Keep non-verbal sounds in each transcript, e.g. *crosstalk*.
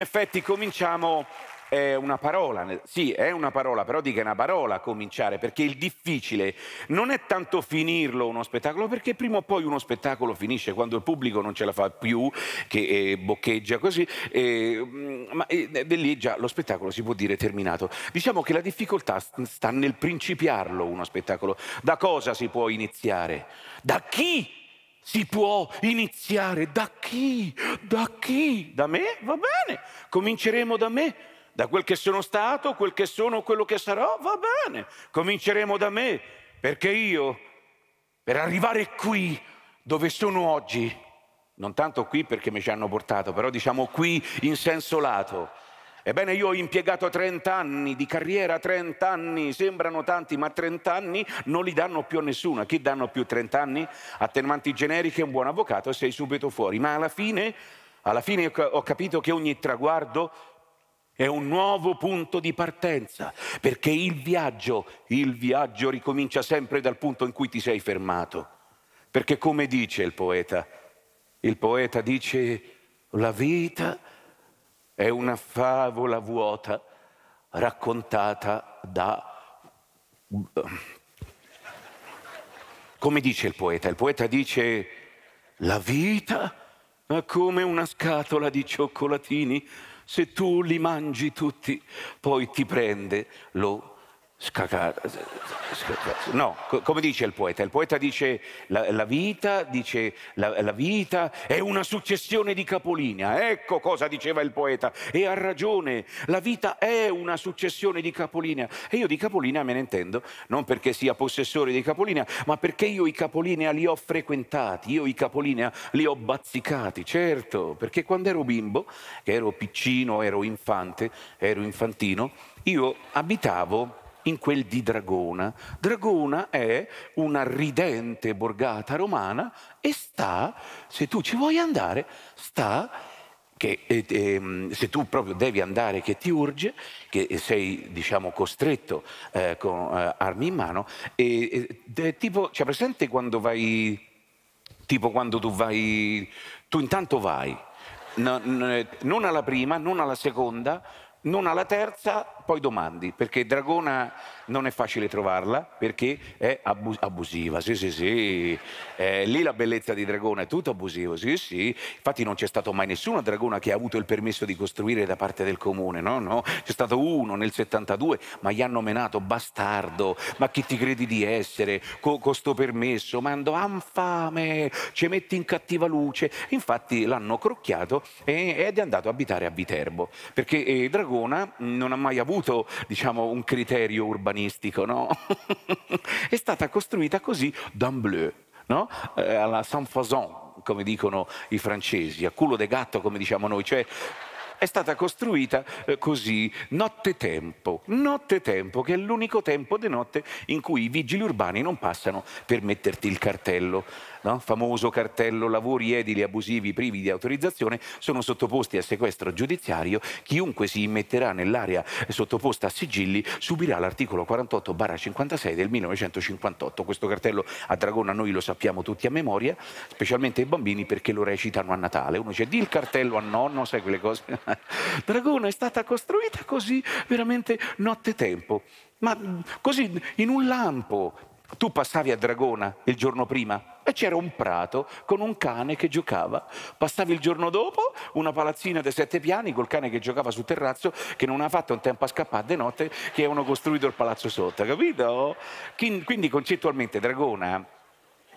In effetti cominciamo è una parola, sì, è una parola, però dica una parola cominciare, perché il difficile non è tanto finirlo uno spettacolo, perché prima o poi uno spettacolo finisce quando il pubblico non ce la fa più, che eh, boccheggia così, eh, mm, ma eh, lì già lo spettacolo si può dire terminato. Diciamo che la difficoltà sta nel principiarlo uno spettacolo. Da cosa si può iniziare? Da chi si può iniziare da chi? Da chi? Da me? Va bene, cominceremo da me. Da quel che sono stato, quel che sono, quello che sarò, va bene. Cominceremo da me, perché io, per arrivare qui, dove sono oggi, non tanto qui perché mi ci hanno portato, però diciamo qui in senso lato, Ebbene, io ho impiegato 30 anni di carriera, 30 anni, sembrano tanti, ma 30 anni non li danno più a nessuno. A chi danno più 30 anni? Attenuanti generiche, un buon avvocato, sei subito fuori. Ma alla fine, alla fine ho capito che ogni traguardo è un nuovo punto di partenza, perché il viaggio, il viaggio ricomincia sempre dal punto in cui ti sei fermato. Perché come dice il poeta? Il poeta dice la vita è una favola vuota raccontata da... Come dice il poeta? Il poeta dice la vita è come una scatola di cioccolatini, se tu li mangi tutti, poi ti prende lo Scacata. No, come dice il poeta? Il poeta dice la, la vita, dice la, la, vita è una successione di capolinea. Ecco cosa diceva il poeta. E ha ragione, la vita è una successione di capolinea. E io di capolinea me ne intendo, non perché sia possessore di capolinea, ma perché io i capolinea li ho frequentati, io i capolinea li ho bazzicati, certo, perché quando ero bimbo, ero piccino, ero infante, ero infantino, io abitavo in quel di Dragona. Dragona è una ridente borgata romana e sta, se tu ci vuoi andare, sta che eh, eh, se tu proprio devi andare che ti urge, che sei diciamo costretto eh, con eh, armi in mano, e, e, tipo, cioè presente quando vai, tipo quando tu vai, tu intanto vai, no, no, non alla prima, non alla seconda, non alla terza, poi domandi, perché Dragona non è facile trovarla, perché è abus abusiva, sì sì sì, eh, lì la bellezza di Dragona è tutto abusivo, sì sì, infatti non c'è stato mai nessuno a Dragona che ha avuto il permesso di costruire da parte del comune, no no, c'è stato uno nel 72, ma gli hanno menato bastardo, ma chi ti credi di essere, con questo permesso, mando anfame, ci metti in cattiva luce, infatti l'hanno crocchiato ed è andato a abitare a Viterbo, perché eh, Dragona non ha mai avuto avuto diciamo, un criterio urbanistico, no? *laughs* è stata costruita così d'un bleu, no? Eh, alla sans façon, come dicono i francesi, a culo de gatto come diciamo noi, cioè è stata costruita eh, così, nottetempo, nottetempo che è l'unico tempo di notte in cui i vigili urbani non passano per metterti il cartello. No? famoso cartello lavori edili abusivi privi di autorizzazione, sono sottoposti a sequestro giudiziario. Chiunque si immetterà nell'area sottoposta a sigilli subirà l'articolo 48-56 del 1958. Questo cartello a Dragona noi lo sappiamo tutti a memoria, specialmente i bambini perché lo recitano a Natale. Uno dice di il cartello a nonno, sai quelle cose? *laughs* Dragona è stata costruita così, veramente nottetempo, ma mm, così in un lampo. Tu passavi a Dragona il giorno prima e c'era un prato con un cane che giocava. Passavi il giorno dopo una palazzina di sette piani col cane che giocava sul terrazzo che non ha fatto un tempo a scappare di notte che avevano costruito il palazzo sotto, capito? Quindi concettualmente Dragona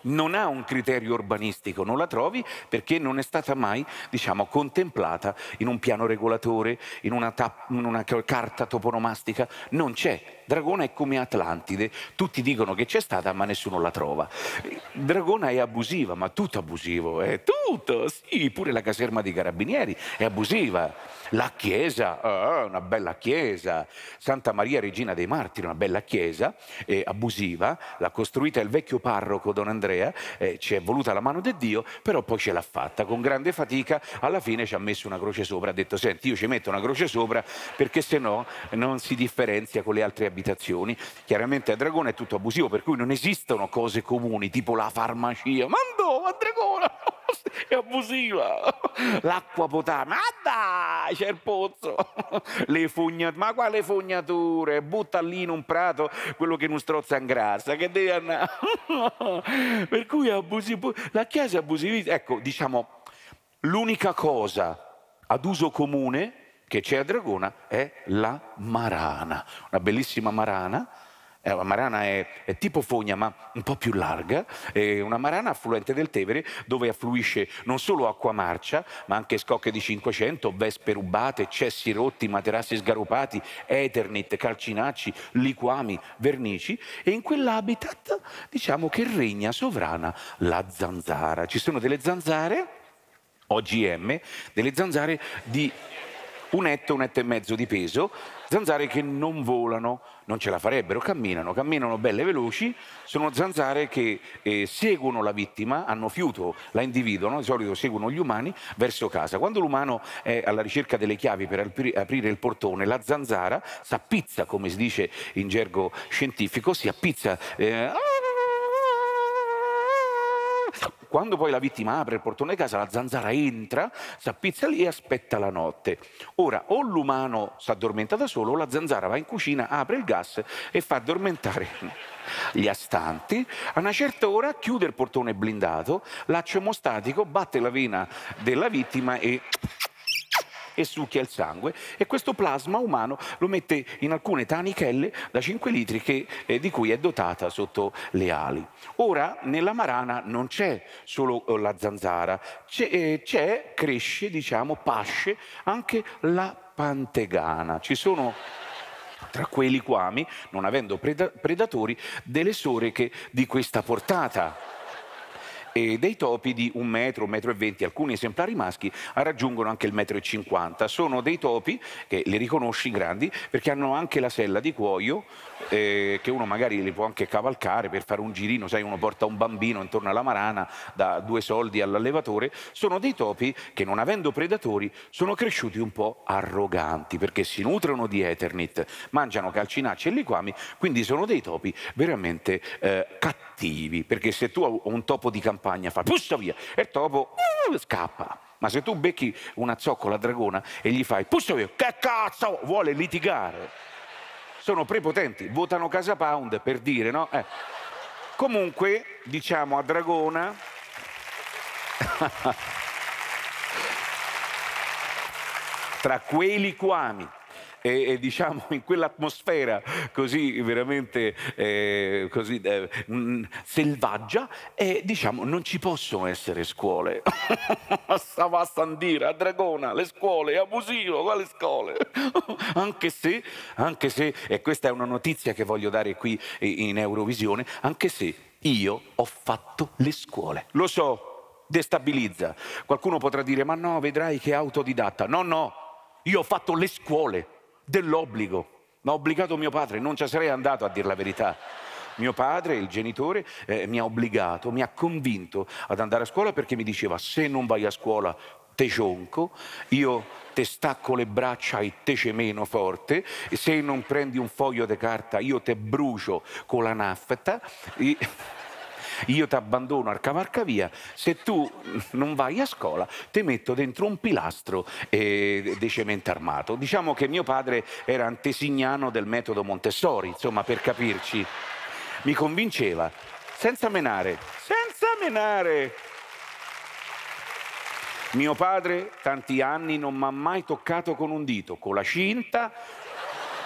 non ha un criterio urbanistico, non la trovi perché non è stata mai diciamo, contemplata in un piano regolatore, in una, in una carta toponomastica, non c'è. Dragona è come Atlantide, tutti dicono che c'è stata ma nessuno la trova. Dragona è abusiva, ma tutto abusivo, eh? tutto, sì, pure la caserma dei carabinieri è abusiva. La chiesa, oh, una bella chiesa, Santa Maria Regina dei Martiri, una bella chiesa, eh, abusiva, l'ha costruita il vecchio parroco Don Andrea Andrea, eh, ci è voluta la mano di Dio, però poi ce l'ha fatta, con grande fatica alla fine ci ha messo una croce sopra, ha detto senti io ci metto una croce sopra perché se no non si differenzia con le altre abitazioni, chiaramente a Dragona è tutto abusivo per cui non esistono cose comuni tipo la farmacia, ma andò a Dragona! è *laughs* abusiva. L'acqua potabile, ma dai, c'è il pozzo. *laughs* Le fognature, ma quale fognature? Butta lì in un prato quello che non strozza in grassa, che devi andare. *laughs* per cui è abusivo. La Chiesa è abusivista. Ecco, diciamo, l'unica cosa ad uso comune che c'è a Dragona è la marana, una bellissima marana eh, la Marana è, è, tipo Fogna, ma un po' più larga, è una Marana affluente del Tevere, dove affluisce non solo acqua marcia, ma anche scocche di 500, vespe rubate, cessi rotti, materassi sgarupati, eternit, calcinacci, liquami, vernici, e in quell'habitat diciamo che regna sovrana la zanzara. Ci sono delle zanzare, OGM, delle zanzare di un etto, un etto e mezzo di peso, Zanzare che non volano, non ce la farebbero, camminano, camminano belle veloci, sono zanzare che eh, seguono la vittima, hanno fiuto, la individuano, di solito seguono gli umani, verso casa. Quando l'umano è alla ricerca delle chiavi per aprire il portone, la zanzara si appizza, come si dice in gergo scientifico, si appizza... Eh, quando poi la vittima apre il portone di casa, la zanzara entra, si appizza lì e aspetta la notte. Ora, o l'umano si addormenta da solo, o la zanzara va in cucina, apre il gas e fa addormentare *laughs* gli astanti. A una certa ora chiude il portone blindato, laccio emostatico, batte la vena della vittima e che succhia il sangue e questo plasma umano lo mette in alcune tanichelle da 5 litri che, eh, di cui è dotata sotto le ali. Ora nella marana non c'è solo eh, la zanzara, c'è, eh, cresce, diciamo, pasce anche la pantegana. Ci sono tra quei liquami, non avendo predatori, delle soreche di questa portata. E dei topi di un metro, un metro, e venti, alcuni esemplari maschi raggiungono anche il metro e cinquanta. Sono dei topi che li riconosci grandi perché hanno anche la sella di cuoio eh, che uno magari li può anche cavalcare per fare un girino, sai uno porta un bambino intorno alla marana, da due soldi all'allevatore. Sono dei topi che non avendo predatori sono cresciuti un po' arroganti perché si nutrono di eternit, mangiano calcinacci e liquami, quindi sono dei topi veramente eh, cattivi perché se tu un topo di campagna accompagna, fa pussa via e il topo uh, scappa. Ma se tu becchi una zoccola dragona e gli fai pussa via, che cazzo vuole litigare? Sono prepotenti, votano Casa Pound per dire, no? Eh. Comunque, diciamo a Dragona... *laughs* tra quei liquami e, e diciamo in quell'atmosfera così veramente eh, così, eh, mm, selvaggia e eh, diciamo non ci possono essere scuole. *laughs* Stava a Sandira, a Dragona, le scuole, a Musino, quali scuole? *laughs* anche se, anche se, e questa è una notizia che voglio dare qui in Eurovisione, anche se io ho fatto le scuole. Lo so, destabilizza. Qualcuno potrà dire, ma no, vedrai che è autodidatta. No, no, io ho fatto le scuole dell'obbligo. Mi ha obbligato mio padre, non ci sarei andato a dire la verità. Mio padre, il genitore, eh, mi ha obbligato, mi ha convinto ad andare a scuola perché mi diceva se non vai a scuola te cionco, io te stacco le braccia e te ce meno forte, se non prendi un foglio di carta io te brucio con la naffetta. E io ti abbandono al cavarcavia, se tu non vai a scuola ti metto dentro un pilastro eh, di cemento armato. Diciamo che mio padre era antesignano del metodo Montessori, insomma per capirci. Mi convinceva, senza menare, senza menare. Mio padre tanti anni non mi ha mai toccato con un dito, con la cinta,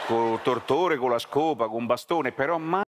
col tortore, con la scopa, con un bastone, però mai...